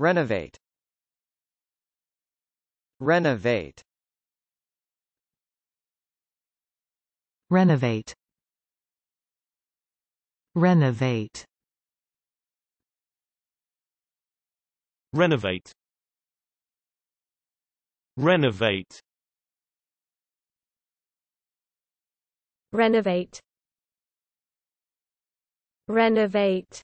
Renovate Renovate Renovate Renovate Renovate Renovate Renovate Renovate